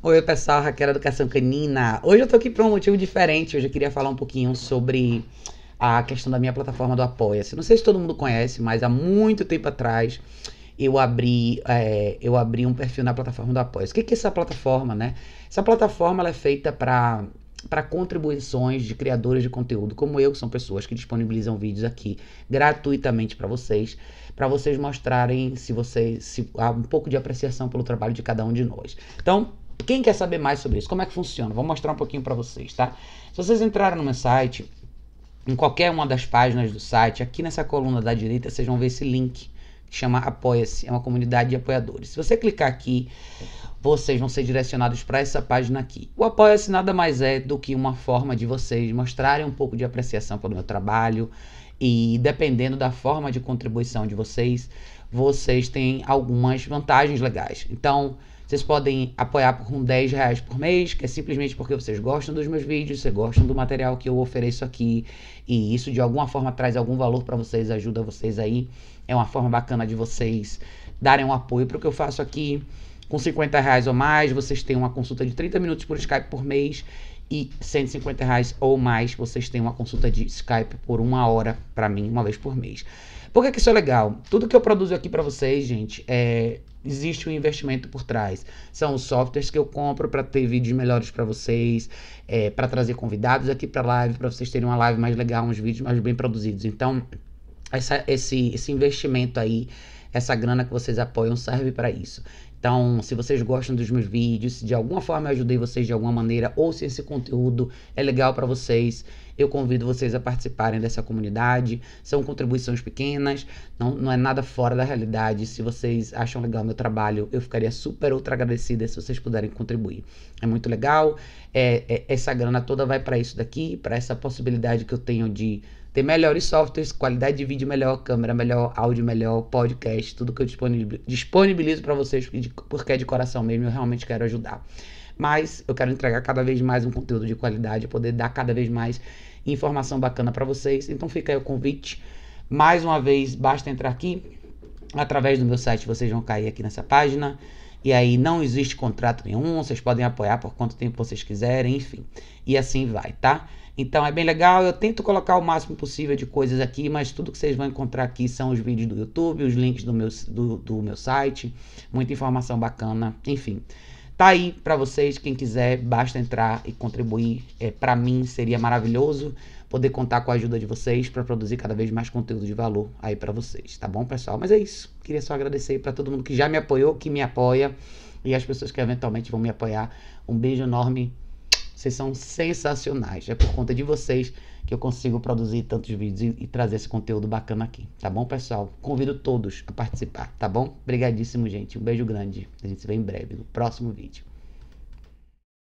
Oi, pessoal, Raquel Educação Canina. Hoje eu tô aqui por um motivo diferente. Hoje eu queria falar um pouquinho sobre a questão da minha plataforma do Apoia-se. Não sei se todo mundo conhece, mas há muito tempo atrás eu abri, é, eu abri um perfil na plataforma do Apoia-se. O que é essa plataforma, né? Essa plataforma ela é feita para para contribuições de criadores de conteúdo como eu, que são pessoas que disponibilizam vídeos aqui gratuitamente para vocês, para vocês mostrarem se vocês se, um pouco de apreciação pelo trabalho de cada um de nós. Então, quem quer saber mais sobre isso? Como é que funciona? Vou mostrar um pouquinho para vocês, tá? Se vocês entrarem no meu site, em qualquer uma das páginas do site, aqui nessa coluna da direita, vocês vão ver esse link que chama Apoia-se, é uma comunidade de apoiadores. Se você clicar aqui, vocês vão ser direcionados para essa página aqui. O Apoia-se nada mais é do que uma forma de vocês mostrarem um pouco de apreciação pelo meu trabalho e dependendo da forma de contribuição de vocês, vocês têm algumas vantagens legais. Então, vocês podem apoiar por um 10 reais por mês, que é simplesmente porque vocês gostam dos meus vídeos, vocês gostam do material que eu ofereço aqui, e isso de alguma forma traz algum valor para vocês, ajuda vocês aí. É uma forma bacana de vocês darem um apoio para o que eu faço aqui. Com 50 reais ou mais, vocês têm uma consulta de 30 minutos por Skype por mês e 150 reais ou mais, vocês têm uma consulta de Skype por uma hora para mim, uma vez por mês. Por que, que isso é legal? Tudo que eu produzo aqui para vocês, gente, é, existe um investimento por trás. São os softwares que eu compro para ter vídeos melhores para vocês, é, para trazer convidados aqui para live, para vocês terem uma live mais legal, uns vídeos mais bem produzidos. Então, essa, esse, esse investimento aí, essa grana que vocês apoiam serve para isso. Então, se vocês gostam dos meus vídeos, se de alguma forma eu ajudei vocês de alguma maneira, ou se esse conteúdo é legal para vocês, eu convido vocês a participarem dessa comunidade. São contribuições pequenas, não, não é nada fora da realidade. Se vocês acham legal meu trabalho, eu ficaria super ultra agradecida se vocês puderem contribuir. É muito legal. É, é, essa grana toda vai para isso daqui, para essa possibilidade que eu tenho de ter melhores softwares, qualidade de vídeo melhor, câmera melhor, áudio melhor, podcast, tudo que eu disponibilizo para vocês de de, porque é de coração mesmo, eu realmente quero ajudar. Mas eu quero entregar cada vez mais um conteúdo de qualidade, poder dar cada vez mais informação bacana para vocês. Então fica aí o convite. Mais uma vez, basta entrar aqui. Através do meu site vocês vão cair aqui nessa página. E aí não existe contrato nenhum, vocês podem apoiar por quanto tempo vocês quiserem, enfim. E assim vai, tá? Então é bem legal, eu tento colocar o máximo possível de coisas aqui, mas tudo que vocês vão encontrar aqui são os vídeos do YouTube, os links do meu, do, do meu site, muita informação bacana, enfim. Tá aí para vocês, quem quiser, basta entrar e contribuir. É, para mim seria maravilhoso poder contar com a ajuda de vocês para produzir cada vez mais conteúdo de valor aí para vocês, tá bom, pessoal? Mas é isso. Queria só agradecer para todo mundo que já me apoiou, que me apoia e as pessoas que eventualmente vão me apoiar. Um beijo enorme. Vocês são sensacionais. É por conta de vocês que eu consigo produzir tantos vídeos e, e trazer esse conteúdo bacana aqui. Tá bom, pessoal? Convido todos a participar, tá bom? Obrigadíssimo, gente. Um beijo grande. A gente se vê em breve no próximo vídeo.